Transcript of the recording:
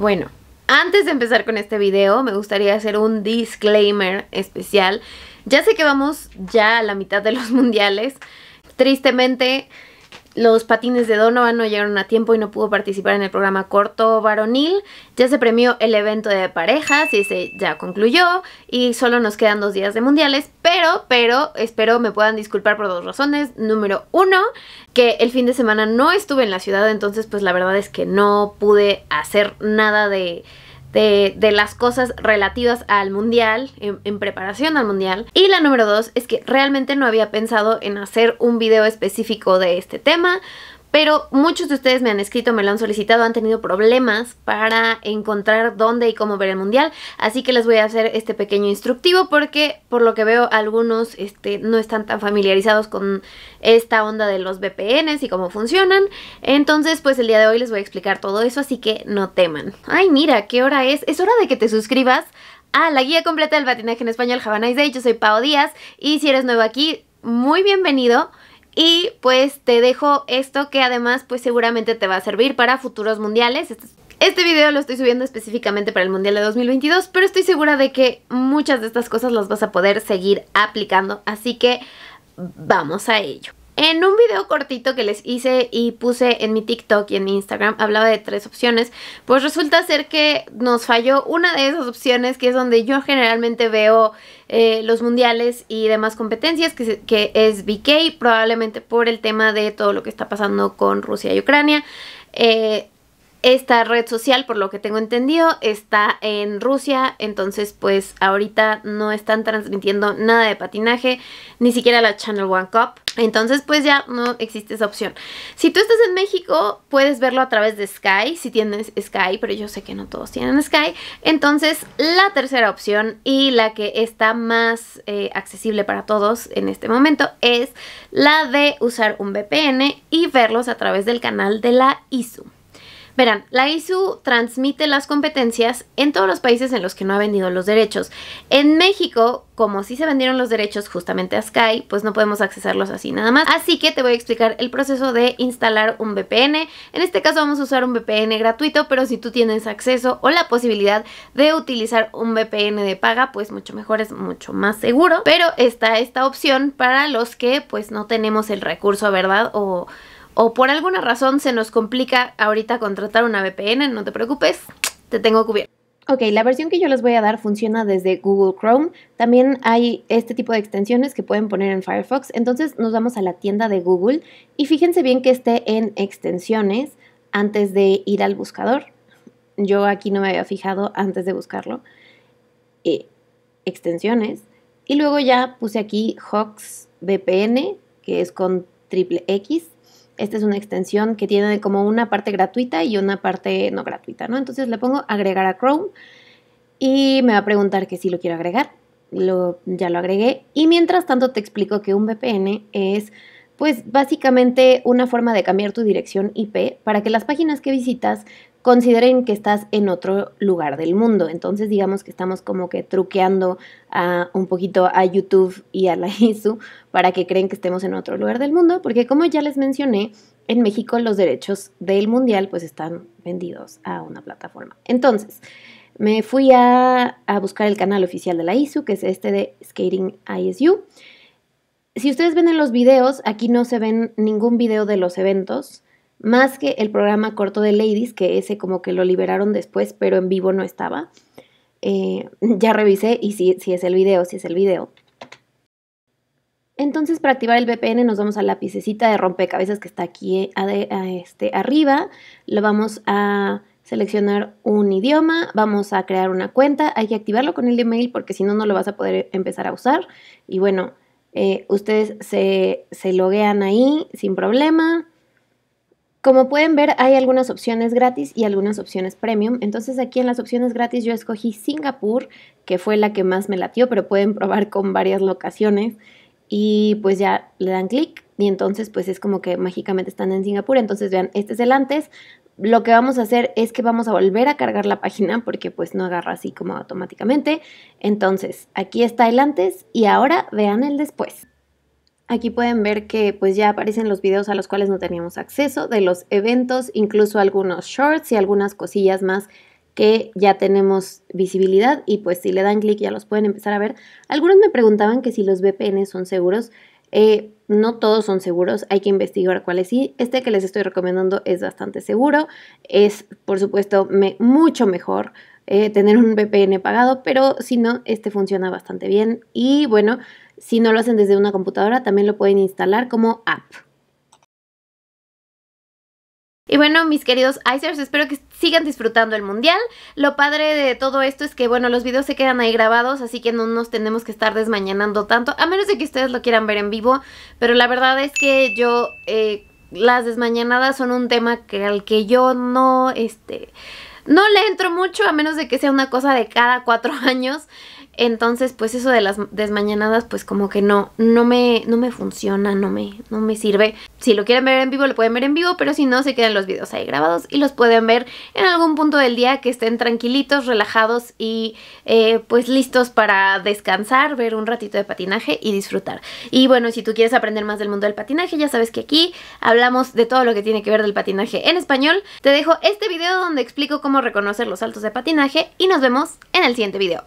Bueno, antes de empezar con este video me gustaría hacer un disclaimer especial. Ya sé que vamos ya a la mitad de los mundiales. Tristemente los patines de Donovan no llegaron a tiempo y no pudo participar en el programa corto varonil. Ya se premió el evento de parejas y se ya concluyó y solo nos quedan dos días de mundiales, pero, pero, espero me puedan disculpar por dos razones. Número uno, que el fin de semana no estuve en la ciudad, entonces pues la verdad es que no pude hacer nada de de, las cosas relativas al mundial, en, en, preparación al mundial. Y la número dos es que realmente no había pensado en hacer un video específico de este tema, pero muchos de ustedes me han escrito, me lo han solicitado, han tenido problemas para encontrar dónde y cómo ver el mundial. Así que les voy a hacer este pequeño instructivo porque por lo que veo algunos este, no están tan familiarizados con esta onda de los VPNs y cómo funcionan. Entonces pues el día de hoy les voy a explicar todo eso, así que no teman. Ay mira, ¿qué hora es? Es hora de que te suscribas. A la guía completa del patinaje en español Habanais Day, yo soy Pao Díaz y si eres nuevo aquí, muy bienvenido. Y pues te dejo esto que además pues seguramente te va a servir para futuros mundiales. Este, este video lo estoy subiendo específicamente para el Mundial de 2022, pero estoy segura de que muchas de estas cosas las vas a poder seguir aplicando, así que vamos a ello. En un video cortito que les hice y puse en mi TikTok y en mi Instagram, hablaba de tres opciones, pues resulta ser que nos falló una de esas opciones, que es donde yo generalmente veo eh, los mundiales y demás competencias, que, que es BK, probablemente por el tema de todo lo que está pasando con Rusia y Ucrania. Eh, esta red social, por lo que tengo entendido, está en Rusia, entonces pues ahorita no están transmitiendo nada de patinaje, ni siquiera la Channel One Cup. Entonces pues ya no existe esa opción. Si tú estás en México, puedes verlo a través de Sky, si tienes Sky, pero yo sé que no todos tienen Sky. Entonces la tercera opción y la que está más eh, accesible para todos en este momento es la de usar un VPN y verlos a través del canal de la ISU. Verán, la ISU transmite las competencias en todos los países en los que no ha vendido los derechos. En México, como sí se vendieron los derechos justamente a Sky, pues no podemos accesarlos así nada más. Así que te voy a explicar el proceso de instalar un VPN. En este caso vamos a usar un VPN gratuito, pero si tú tienes acceso o la posibilidad de utilizar un VPN de paga, pues mucho mejor, es mucho más seguro. Pero está esta opción para los que pues no tenemos el recurso, ¿verdad? O o por alguna razón se nos complica ahorita contratar una VPN, no te preocupes, te tengo cubierto. Ok, la versión que yo les voy a dar funciona desde Google Chrome. También hay este tipo de extensiones que pueden poner en Firefox. Entonces nos vamos a la tienda de Google y fíjense bien que esté en extensiones antes de ir al buscador. Yo aquí no me había fijado antes de buscarlo. Eh, extensiones. Y luego ya puse aquí Hox VPN, que es con triple X esta es una extensión que tiene como una parte gratuita y una parte no gratuita, ¿no? Entonces le pongo agregar a Chrome y me va a preguntar que si lo quiero agregar. Lo, ya lo agregué y mientras tanto te explico que un VPN es pues básicamente una forma de cambiar tu dirección IP para que las páginas que visitas consideren que estás en otro lugar del mundo. Entonces digamos que estamos como que truqueando un poquito a YouTube y a la ISU para que creen que estemos en otro lugar del mundo, porque como ya les mencioné, en México los derechos del mundial pues están vendidos a una plataforma. Entonces, me fui a, a buscar el canal oficial de la ISU, que es este de Skating ISU. Si ustedes ven en los videos, aquí no se ven ningún video de los eventos más que el programa corto de Ladies, que ese como que lo liberaron después, pero en vivo no estaba. Eh, ya revisé y si es el video, si es el video. Entonces, para activar el VPN nos vamos a la piececita de rompecabezas que está aquí eh, este, arriba. Lo vamos a seleccionar un idioma, vamos a crear una cuenta. Hay que activarlo con el email porque si no, no lo vas a poder empezar a usar. Y bueno, eh, ustedes se, se loguean ahí sin problema. Como pueden ver, hay algunas opciones gratis y algunas opciones premium. Entonces aquí en las opciones gratis yo escogí Singapur, que fue la que más me latió, pero pueden probar con varias locaciones. Y pues ya le dan clic y entonces pues es como que mágicamente están en Singapur. Entonces vean, este es el antes. Lo que vamos a hacer es que vamos a volver a cargar la página porque pues no agarra así como automáticamente. Entonces aquí está el antes y ahora vean el después. Aquí pueden ver que pues ya aparecen los videos a los cuales no teníamos acceso, de los eventos, incluso algunos shorts y algunas cosillas más que ya tenemos visibilidad y pues si le dan clic ya los pueden empezar a ver. Algunos me preguntaban que si los VPN son seguros. Eh, no todos son seguros, hay que investigar cuáles sí. Este que les estoy recomendando es bastante seguro, es por supuesto mucho mejor eh, tener un VPN pagado, pero si no, este funciona bastante bien y bueno, si no lo hacen desde una computadora, también lo pueden instalar como app. Y bueno, mis queridos Icers, espero que sigan disfrutando el mundial. Lo padre de todo esto es que, bueno, los videos se quedan ahí grabados, así que no nos tenemos que estar desmañanando tanto, a menos de que ustedes lo quieran ver en vivo. Pero la verdad es que yo... Eh, las desmañanadas son un tema que, al que yo no, este, no le entro mucho a menos de que sea una cosa de cada cuatro años. Entonces, pues eso de las desmañanadas, pues como que no, no me, no me funciona, no me, no me sirve si lo quieren ver en vivo, lo pueden ver en vivo, pero si no, se quedan los videos ahí grabados y los pueden ver en algún punto del día que estén tranquilitos, relajados y eh, pues listos para descansar, ver un ratito de patinaje y disfrutar. Y bueno, si tú quieres aprender más del mundo del patinaje, ya sabes que aquí hablamos de todo lo que tiene que ver del patinaje en español. Te dejo este video donde explico cómo reconocer los saltos de patinaje y nos vemos en el siguiente video.